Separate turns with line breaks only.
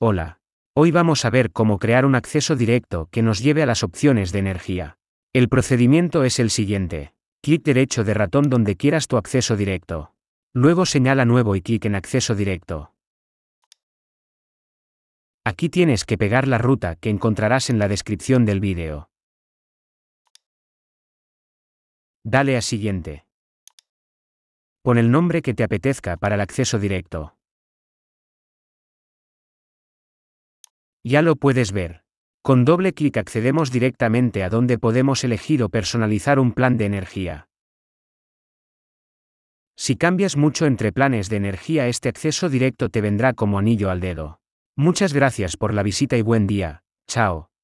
Hola. Hoy vamos a ver cómo crear un acceso directo que nos lleve a las opciones de energía. El procedimiento es el siguiente. Clic derecho de ratón donde quieras tu acceso directo. Luego señala nuevo y clic en acceso directo.
Aquí tienes que pegar la ruta que encontrarás en la descripción del vídeo. Dale a siguiente. Pon el nombre que te apetezca para el acceso directo. Ya lo puedes ver. Con doble clic accedemos
directamente a donde podemos elegir o personalizar un plan de energía. Si cambias mucho entre planes de energía este acceso directo te vendrá como anillo al dedo. Muchas gracias por la visita y buen día, chao.